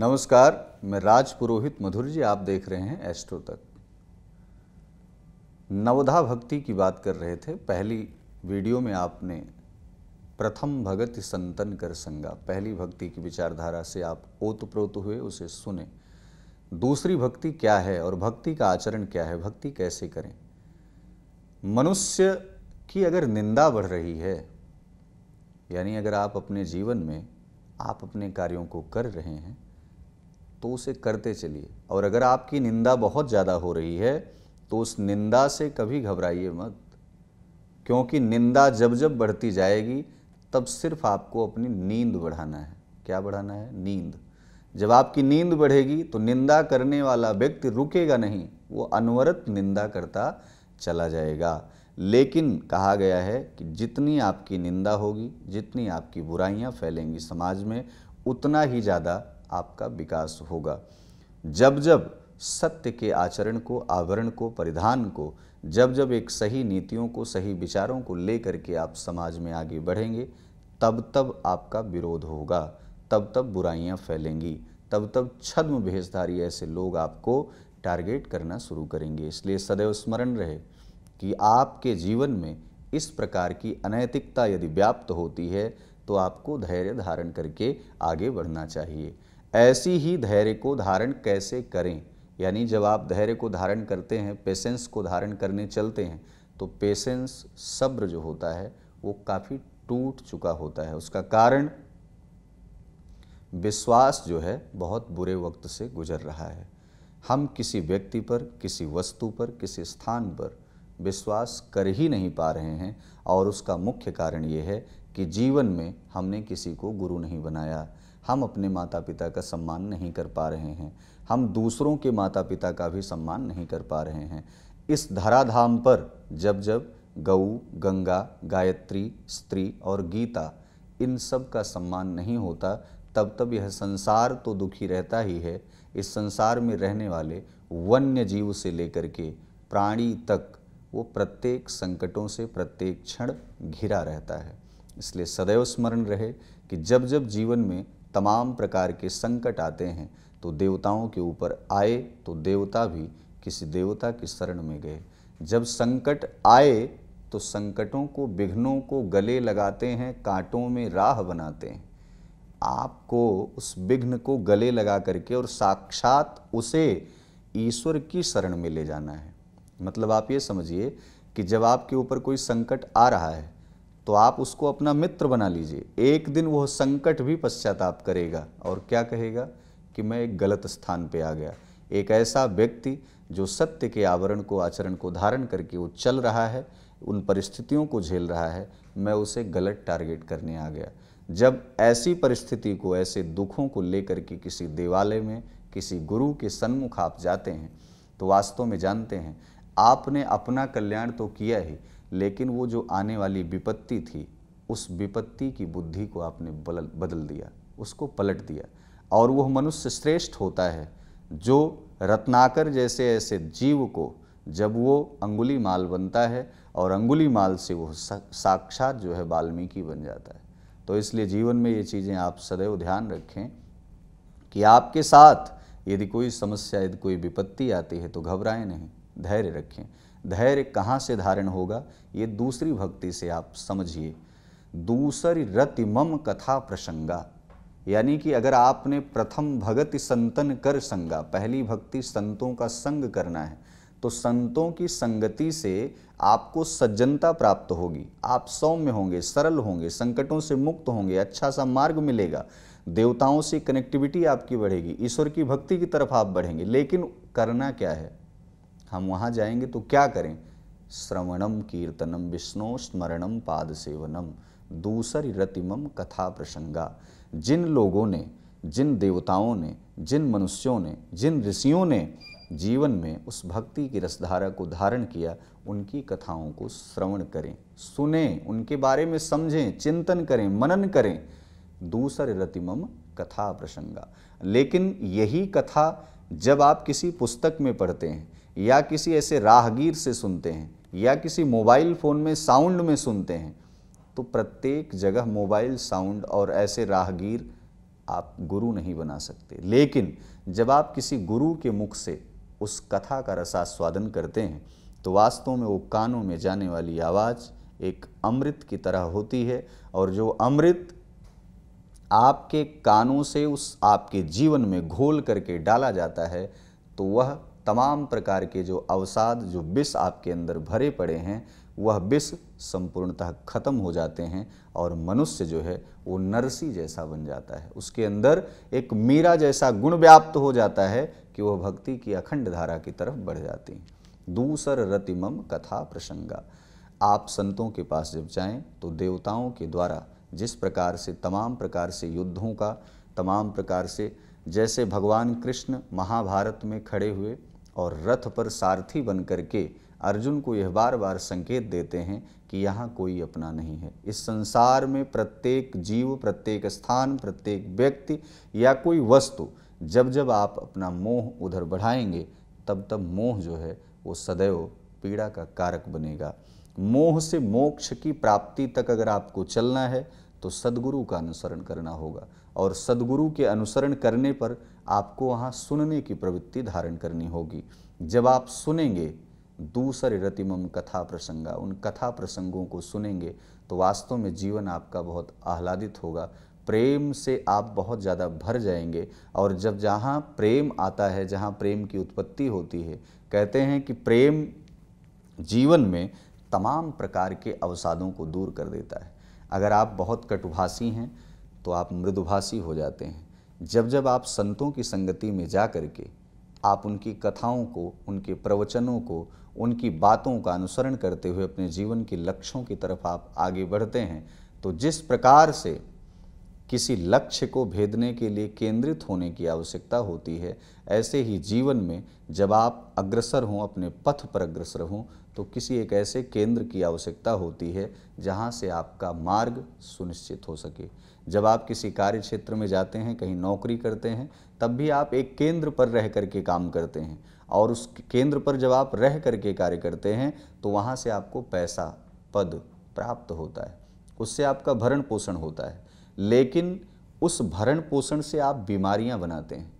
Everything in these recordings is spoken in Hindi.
नमस्कार मैं राज पुरोहित मधुर जी आप देख रहे हैं एस्ट्रो तक नवधा भक्ति की बात कर रहे थे पहली वीडियो में आपने प्रथम भगत संतन कर संगा पहली भक्ति की विचारधारा से आप ओतप्रोत हुए उसे सुने दूसरी भक्ति क्या है और भक्ति का आचरण क्या है भक्ति कैसे करें मनुष्य की अगर निंदा बढ़ रही है यानी अगर आप अपने जीवन में आप अपने कार्यों को कर रहे हैं तो उसे करते चलिए और अगर आपकी निंदा बहुत ज़्यादा हो रही है तो उस निंदा से कभी घबराइए मत क्योंकि निंदा जब जब बढ़ती जाएगी तब सिर्फ आपको अपनी नींद बढ़ाना है क्या बढ़ाना है नींद जब आपकी नींद बढ़ेगी तो निंदा करने वाला व्यक्ति रुकेगा नहीं वो अनवरत निंदा करता चला जाएगा लेकिन कहा गया है कि जितनी आपकी निंदा होगी जितनी आपकी बुराइयां फैलेंगी समाज में उतना ही ज़्यादा आपका विकास होगा जब जब सत्य के आचरण को आवरण को परिधान को जब जब एक सही नीतियों को सही विचारों को लेकर के आप समाज में आगे बढ़ेंगे तब तब आपका विरोध होगा तब तब बुराइयां फैलेंगी तब तब छद्म भेषधारी ऐसे लोग आपको टारगेट करना शुरू करेंगे इसलिए सदैव स्मरण रहे कि आपके जीवन में इस प्रकार की अनैतिकता यदि व्याप्त होती है तो आपको धैर्य धारण करके आगे बढ़ना चाहिए ऐसी ही धैर्य को धारण कैसे करें यानी जब आप धैर्य को धारण करते हैं पेशेंस को धारण करने चलते हैं तो पेशेंस सब्र जो होता है वो काफ़ी टूट चुका होता है उसका कारण विश्वास जो है बहुत बुरे वक्त से गुजर रहा है हम किसी व्यक्ति पर किसी वस्तु पर किसी स्थान पर विश्वास कर ही नहीं पा रहे हैं और उसका मुख्य कारण ये है कि जीवन में हमने किसी को गुरु नहीं बनाया हम अपने माता पिता का सम्मान नहीं कर पा रहे हैं हम दूसरों के माता पिता का भी सम्मान नहीं कर पा रहे हैं इस धराधाम पर जब जब गऊ गंगा गायत्री स्त्री और गीता इन सब का सम्मान नहीं होता तब तब यह संसार तो दुखी रहता ही है इस संसार में रहने वाले वन्य जीव से लेकर के प्राणी तक वो प्रत्येक संकटों से प्रत्येक क्षण घिरा रहता है इसलिए सदैव स्मरण रहे कि जब जब जीवन में तमाम प्रकार के संकट आते हैं तो देवताओं के ऊपर आए तो देवता भी किसी देवता की शरण में गए जब संकट आए तो संकटों को विघ्नों को गले लगाते हैं कांटों में राह बनाते हैं आपको उस विघ्न को गले लगा करके और साक्षात उसे ईश्वर की शरण में ले जाना है मतलब आप ये समझिए कि जब आपके ऊपर कोई संकट आ रहा है तो आप उसको अपना मित्र बना लीजिए एक दिन वह संकट भी पश्चाताप करेगा और क्या कहेगा कि मैं एक गलत स्थान पे आ गया एक ऐसा व्यक्ति जो सत्य के आवरण को आचरण को धारण करके वो चल रहा है उन परिस्थितियों को झेल रहा है मैं उसे गलत टारगेट करने आ गया जब ऐसी परिस्थिति को ऐसे दुखों को लेकर के किसी देवालय में किसी गुरु के सन्मुख आप जाते हैं तो वास्तव में जानते हैं आपने अपना कल्याण तो किया ही लेकिन वो जो आने वाली विपत्ति थी उस विपत्ति की बुद्धि को आपने बदल बदल दिया उसको पलट दिया और वह मनुष्य श्रेष्ठ होता है जो रत्नाकर जैसे ऐसे जीव को जब वो अंगुली माल बनता है और अंगुली माल से वो साक्षात जो है वाल्मीकि बन जाता है तो इसलिए जीवन में ये चीज़ें आप सदैव ध्यान रखें कि आपके साथ यदि कोई समस्या यदि कोई विपत्ति आती है तो घबराएं नहीं धैर्य रखें धैर्य कहाँ से धारण होगा ये दूसरी भक्ति से आप समझिए दूसरी रति मम कथा प्रसंगा यानी कि अगर आपने प्रथम भगति संतन कर संगा पहली भक्ति संतों का संग करना है तो संतों की संगति से आपको सज्जनता प्राप्त होगी आप सौम्य होंगे सरल होंगे संकटों से मुक्त होंगे अच्छा सा मार्ग मिलेगा देवताओं से कनेक्टिविटी आपकी बढ़ेगी ईश्वर की भक्ति की तरफ आप बढ़ेंगे लेकिन करना क्या है हम वहाँ जाएंगे तो क्या करें श्रवणम कीर्तनम विष्णु स्मरणम पाद सेवनम दूसरी रतिमम कथा प्रसंगा जिन लोगों ने जिन देवताओं ने जिन मनुष्यों ने जिन ऋषियों ने जीवन में उस भक्ति की रसधारा को धारण किया उनकी कथाओं को श्रवण करें सुने उनके बारे में समझें चिंतन करें मनन करें दूसर रतिमम कथा प्रसंगा लेकिन यही कथा जब आप किसी पुस्तक में पढ़ते हैं या किसी ऐसे राहगीर से सुनते हैं या किसी मोबाइल फ़ोन में साउंड में सुनते हैं तो प्रत्येक जगह मोबाइल साउंड और ऐसे राहगीर आप गुरु नहीं बना सकते लेकिन जब आप किसी गुरु के मुख से उस कथा का रसास्वादन करते हैं तो वास्तव में वो कानों में जाने वाली आवाज़ एक अमृत की तरह होती है और जो अमृत आपके कानों से उस आपके जीवन में घोल करके डाला जाता है तो वह तमाम प्रकार के जो अवसाद जो विष आपके अंदर भरे पड़े हैं वह विष संपूर्णतः खत्म हो जाते हैं और मनुष्य जो है वो नरसी जैसा बन जाता है उसके अंदर एक मीरा जैसा गुण व्याप्त हो जाता है कि वह भक्ति की अखंड धारा की तरफ बढ़ जाती हैं दूसर रतिमम कथा प्रसंगा आप संतों के पास जब जाएं तो देवताओं के द्वारा जिस प्रकार से तमाम प्रकार से युद्धों का तमाम प्रकार से जैसे भगवान कृष्ण महाभारत में खड़े हुए और रथ पर सारथी बन के अर्जुन को यह बार बार संकेत देते हैं कि यहाँ कोई अपना नहीं है इस संसार में प्रत्येक जीव प्रत्येक स्थान प्रत्येक व्यक्ति या कोई वस्तु जब जब आप अपना मोह उधर बढ़ाएंगे तब तब मोह जो है वो सदैव पीड़ा का कारक बनेगा मोह से मोक्ष की प्राप्ति तक अगर आपको चलना है तो सदगुरु का अनुसरण करना होगा और सदगुरु के अनुसरण करने पर आपको वहाँ सुनने की प्रवृत्ति धारण करनी होगी जब आप सुनेंगे दूसरे रतिमम कथा प्रसंगा उन कथा प्रसंगों को सुनेंगे तो वास्तव में जीवन आपका बहुत आह्लादित होगा प्रेम से आप बहुत ज़्यादा भर जाएंगे और जब जहाँ प्रेम आता है जहाँ प्रेम की उत्पत्ति होती है कहते हैं कि प्रेम जीवन में तमाम प्रकार के अवसादों को दूर कर देता है अगर आप बहुत कटुभाषी हैं तो आप मृदुभाषी हो जाते हैं जब जब आप संतों की संगति में जा कर के आप उनकी कथाओं को उनके प्रवचनों को उनकी बातों का अनुसरण करते हुए अपने जीवन के लक्ष्यों की तरफ आप आगे बढ़ते हैं तो जिस प्रकार से किसी लक्ष्य को भेदने के लिए केंद्रित होने की आवश्यकता होती है ऐसे ही जीवन में जब आप अग्रसर हों अपने पथ पर अग्रसर हों तो किसी एक ऐसे केंद्र की आवश्यकता होती है जहाँ से आपका मार्ग सुनिश्चित हो सके जब आप किसी कार्य क्षेत्र में जाते हैं कहीं नौकरी करते हैं तब भी आप एक केंद्र पर रह कर के काम करते हैं और उस केंद्र पर जब आप रह कर के कार्य करते हैं तो वहाँ से आपको पैसा पद प्राप्त होता है उससे आपका भरण पोषण होता है लेकिन उस भरण पोषण से आप बीमारियां बनाते हैं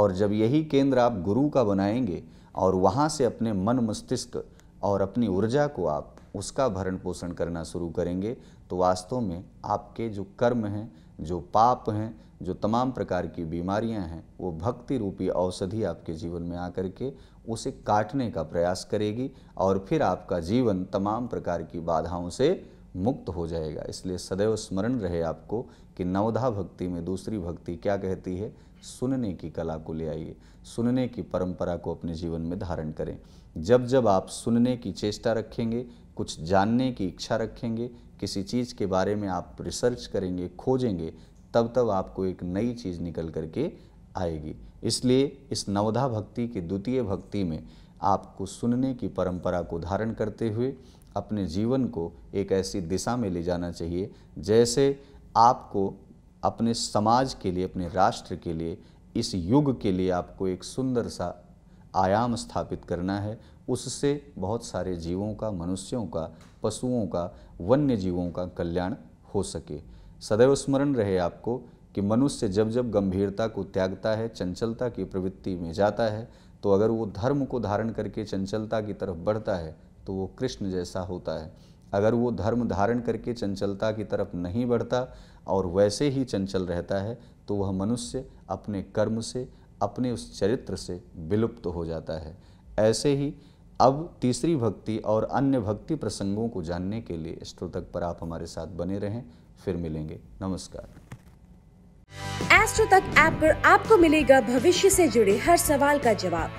और जब यही केंद्र आप गुरु का बनाएंगे और वहाँ से अपने मन मस्तिष्क और अपनी ऊर्जा को आप उसका भरण पोषण करना शुरू करेंगे तो वास्तव में आपके जो कर्म हैं जो पाप हैं जो तमाम प्रकार की बीमारियां हैं वो भक्ति रूपी औषधि आपके जीवन में आकर के उसे काटने का प्रयास करेगी और फिर आपका जीवन तमाम प्रकार की बाधाओं से मुक्त हो जाएगा इसलिए सदैव स्मरण रहे आपको कि नवधा भक्ति में दूसरी भक्ति क्या कहती है सुनने की कला को ले आइए सुनने की परंपरा को अपने जीवन में धारण करें जब जब आप सुनने की चेष्टा रखेंगे कुछ जानने की इच्छा रखेंगे किसी चीज़ के बारे में आप रिसर्च करेंगे खोजेंगे तब तब आपको एक नई चीज़ निकल करके आएगी इसलिए इस नवधा भक्ति की द्वितीय भक्ति में आपको सुनने की परंपरा को धारण करते हुए अपने जीवन को एक ऐसी दिशा में ले जाना चाहिए जैसे आपको अपने समाज के लिए अपने राष्ट्र के लिए इस युग के लिए आपको एक सुंदर सा आयाम स्थापित करना है उससे बहुत सारे जीवों का मनुष्यों का पशुओं का वन्य जीवों का कल्याण हो सके सदैव स्मरण रहे आपको कि मनुष्य जब जब गंभीरता को त्यागता है चंचलता की प्रवृत्ति में जाता है तो अगर वो धर्म को धारण करके चंचलता की तरफ बढ़ता है तो वो कृष्ण जैसा होता है अगर वो धर्म धारण करके चंचलता की तरफ नहीं बढ़ता और वैसे ही चंचल रहता है तो वह मनुष्य अपने कर्म से अपने उस चरित्र से विलुप्त तो हो जाता है ऐसे ही अब तीसरी भक्ति और अन्य भक्ति प्रसंगों को जानने के लिए श्रोतक पर आप हमारे साथ बने रहें फिर मिलेंगे नमस्कार एस्ट्रो तक ऐप पर आपको मिलेगा भविष्य से जुड़े हर सवाल का जवाब